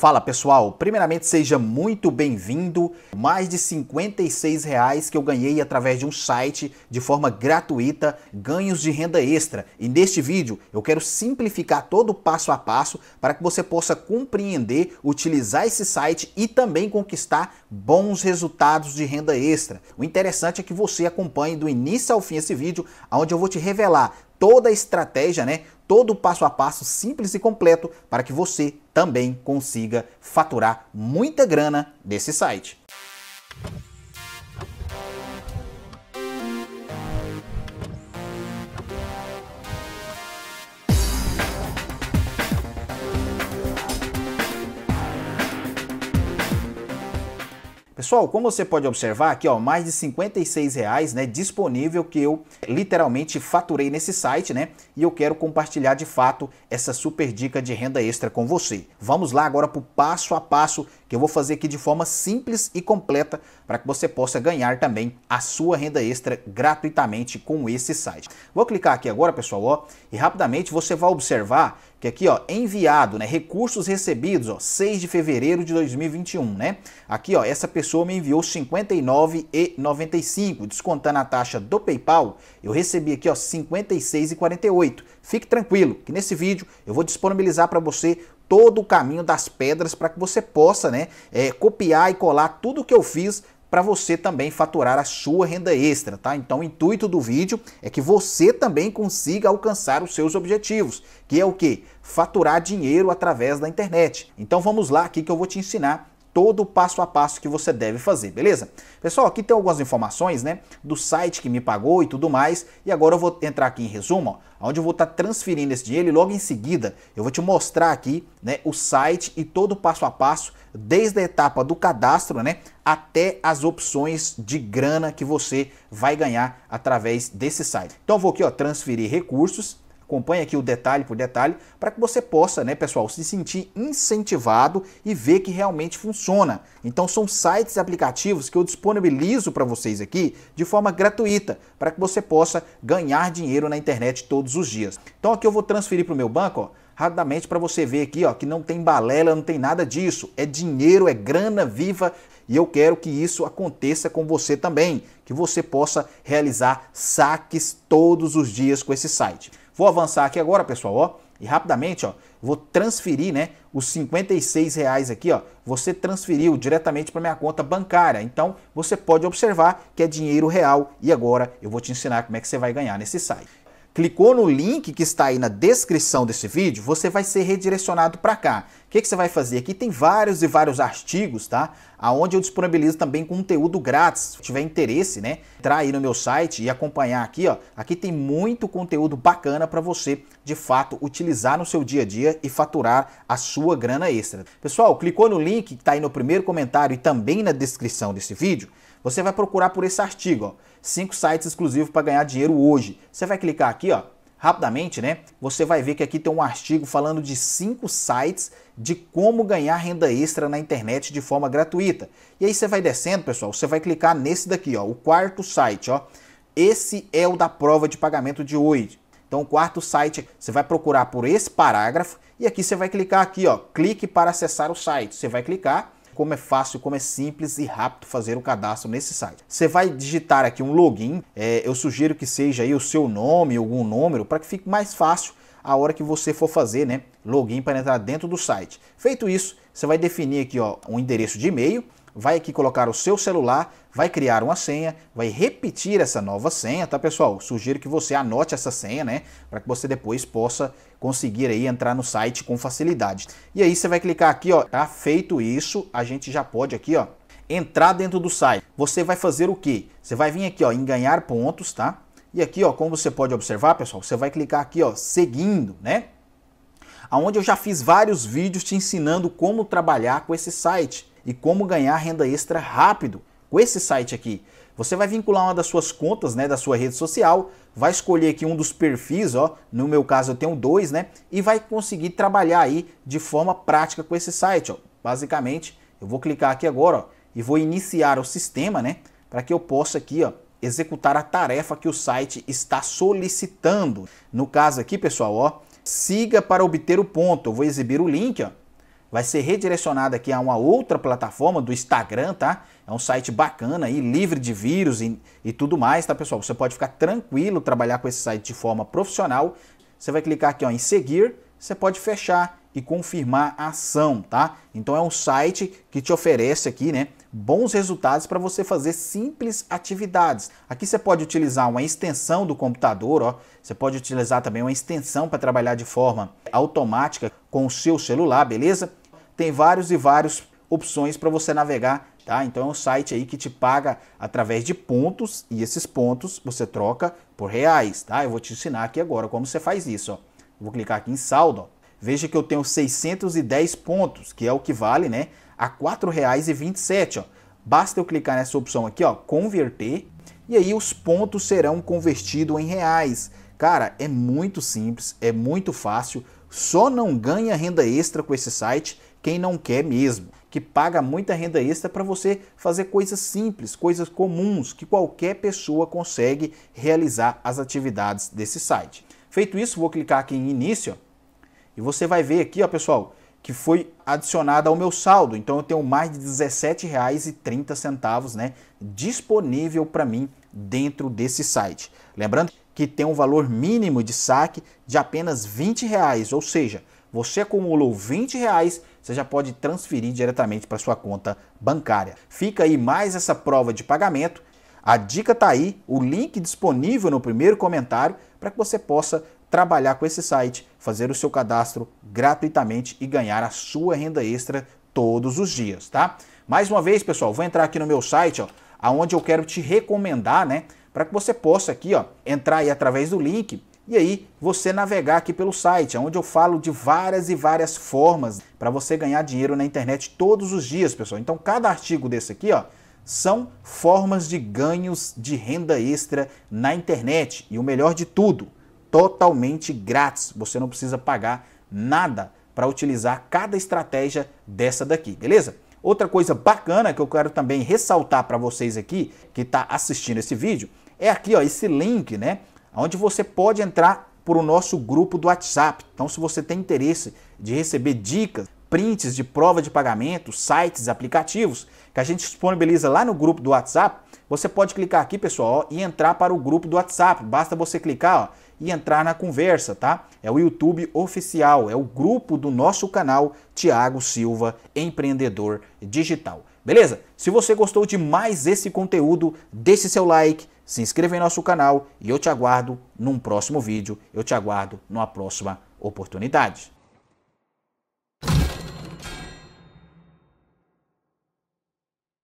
Fala pessoal, primeiramente seja muito bem-vindo. Mais de 56 reais que eu ganhei através de um site de forma gratuita, ganhos de renda extra. E neste vídeo eu quero simplificar todo o passo a passo para que você possa compreender, utilizar esse site e também conquistar bons resultados de renda extra. O interessante é que você acompanhe do início ao fim esse vídeo, onde eu vou te revelar toda a estratégia, né? todo o passo a passo simples e completo para que você também consiga faturar muita grana desse site. Pessoal, como você pode observar aqui, ó, mais de 56 reais, né, disponível que eu literalmente faturei nesse site, né? E eu quero compartilhar de fato essa super dica de renda extra com você. Vamos lá agora para o passo a passo que eu vou fazer aqui de forma simples e completa para que você possa ganhar também a sua renda extra gratuitamente com esse site. Vou clicar aqui agora, pessoal, ó, e rapidamente você vai observar que aqui ó, enviado, né, recursos recebidos, ó, 6 de fevereiro de 2021, né? Aqui ó, essa pessoa me enviou 59,95, descontando a taxa do PayPal, eu recebi aqui ó 56,48. Fique tranquilo, que nesse vídeo eu vou disponibilizar para você todo o caminho das pedras para que você possa, né, é, copiar e colar tudo que eu fiz para você também faturar a sua renda extra, tá? Então o intuito do vídeo é que você também consiga alcançar os seus objetivos, que é o que? Faturar dinheiro através da internet. Então vamos lá aqui que eu vou te ensinar todo o passo a passo que você deve fazer, beleza? Pessoal, aqui tem algumas informações, né, do site que me pagou e tudo mais, e agora eu vou entrar aqui em resumo, ó, onde eu vou estar tá transferindo esse dinheiro e logo em seguida eu vou te mostrar aqui, né, o site e todo o passo a passo, desde a etapa do cadastro, né, até as opções de grana que você vai ganhar através desse site. Então eu vou aqui, ó, transferir recursos, acompanhe aqui o detalhe por detalhe, para que você possa, né, pessoal, se sentir incentivado e ver que realmente funciona. Então são sites e aplicativos que eu disponibilizo para vocês aqui de forma gratuita, para que você possa ganhar dinheiro na internet todos os dias. Então aqui eu vou transferir para o meu banco, ó, rapidamente para você ver aqui, ó, que não tem balela, não tem nada disso. É dinheiro, é grana viva e eu quero que isso aconteça com você também, que você possa realizar saques todos os dias com esse site. Vou avançar aqui agora, pessoal, ó. E rapidamente, ó, vou transferir, né, os 56 reais aqui, ó, você transferiu diretamente para minha conta bancária. Então, você pode observar que é dinheiro real e agora eu vou te ensinar como é que você vai ganhar nesse site clicou no link que está aí na descrição desse vídeo, você vai ser redirecionado para cá. O que, que, você vai fazer? Aqui tem vários e vários artigos, tá? Aonde eu disponibilizo também conteúdo grátis. Se tiver interesse, né? Entrar aí no meu site e acompanhar aqui, ó. Aqui tem muito conteúdo bacana para você, de fato, utilizar no seu dia a dia e faturar a sua grana extra. Pessoal, clicou no link que está aí no primeiro comentário e também na descrição desse vídeo, você vai procurar por esse artigo, ó, 5 sites exclusivos para ganhar dinheiro hoje. Você vai clicar aqui, ó, rapidamente, né? Você vai ver que aqui tem um artigo falando de cinco sites de como ganhar renda extra na internet de forma gratuita. E aí você vai descendo, pessoal, você vai clicar nesse daqui, ó, o quarto site, ó. Esse é o da prova de pagamento de hoje. Então, o quarto site, você vai procurar por esse parágrafo e aqui você vai clicar aqui, ó, clique para acessar o site. Você vai clicar como é fácil, como é simples e rápido fazer o cadastro nesse site. Você vai digitar aqui um login, é, eu sugiro que seja aí o seu nome, algum número, para que fique mais fácil a hora que você for fazer, né, login para entrar dentro do site. Feito isso, você vai definir aqui, ó, um endereço de e-mail, vai aqui colocar o seu celular, vai criar uma senha, vai repetir essa nova senha, tá pessoal? Sugiro que você anote essa senha, né? Para que você depois possa conseguir aí entrar no site com facilidade. E aí você vai clicar aqui, ó, tá feito isso, a gente já pode aqui, ó, entrar dentro do site. Você vai fazer o quê? Você vai vir aqui, ó, em ganhar pontos, tá? E aqui, ó, como você pode observar, pessoal, você vai clicar aqui, ó, seguindo, né? Aonde eu já fiz vários vídeos te ensinando como trabalhar com esse site e como ganhar renda extra rápido com esse site aqui. Você vai vincular uma das suas contas, né, da sua rede social, vai escolher aqui um dos perfis, ó, no meu caso eu tenho dois, né, e vai conseguir trabalhar aí de forma prática com esse site, ó. Basicamente, eu vou clicar aqui agora, ó, e vou iniciar o sistema, né, para que eu possa aqui, ó, executar a tarefa que o site está solicitando. No caso aqui, pessoal, ó, siga para obter o ponto. Eu vou exibir o link, ó, vai ser redirecionada aqui a uma outra plataforma do Instagram, tá? É um site bacana aí, livre de vírus e, e tudo mais, tá, pessoal? Você pode ficar tranquilo, trabalhar com esse site de forma profissional. Você vai clicar aqui ó, em seguir, você pode fechar e confirmar a ação, tá? Então é um site que te oferece aqui, né, bons resultados para você fazer simples atividades. Aqui você pode utilizar uma extensão do computador, ó. Você pode utilizar também uma extensão para trabalhar de forma automática com o seu celular, beleza? tem vários e vários opções para você navegar, tá? Então é um site aí que te paga através de pontos e esses pontos você troca por reais, tá? Eu vou te ensinar aqui agora como você faz isso, ó. Vou clicar aqui em saldo, ó. Veja que eu tenho 610 pontos, que é o que vale, né, a R$ 4,27, ó. Basta eu clicar nessa opção aqui, ó, converter, e aí os pontos serão convertidos em reais. Cara, é muito simples, é muito fácil, só não ganha renda extra com esse site quem não quer mesmo, que paga muita renda extra para você fazer coisas simples, coisas comuns que qualquer pessoa consegue realizar as atividades desse site. Feito isso, vou clicar aqui em início e você vai ver aqui, ó, pessoal, que foi adicionada ao meu saldo. Então eu tenho mais de R$17,30 né, disponível para mim dentro desse site. Lembrando que tem um valor mínimo de saque de apenas R$20, ou seja, você acumulou R$20 você já pode transferir diretamente para sua conta bancária. Fica aí mais essa prova de pagamento. A dica está aí, o link disponível no primeiro comentário para que você possa trabalhar com esse site, fazer o seu cadastro gratuitamente e ganhar a sua renda extra todos os dias, tá? Mais uma vez, pessoal, vou entrar aqui no meu site, ó, aonde eu quero te recomendar, né, para que você possa aqui, ó, entrar aí através do link e aí você navegar aqui pelo site, onde eu falo de várias e várias formas para você ganhar dinheiro na internet todos os dias, pessoal. Então, cada artigo desse aqui, ó, são formas de ganhos de renda extra na internet e o melhor de tudo, totalmente grátis. Você não precisa pagar nada para utilizar cada estratégia dessa daqui, beleza? Outra coisa bacana que eu quero também ressaltar para vocês aqui que está assistindo esse vídeo é aqui ó esse link, né? onde você pode entrar por o nosso grupo do WhatsApp. Então, se você tem interesse de receber dicas, prints de prova de pagamento, sites, aplicativos que a gente disponibiliza lá no grupo do WhatsApp, você pode clicar aqui, pessoal, ó, e entrar para o grupo do WhatsApp. Basta você clicar ó, e entrar na conversa, tá? É o YouTube oficial, é o grupo do nosso canal Tiago Silva Empreendedor Digital. Beleza? Se você gostou de mais esse conteúdo, deixe seu like se inscreva em nosso canal e eu te aguardo num próximo vídeo, eu te aguardo numa próxima oportunidade.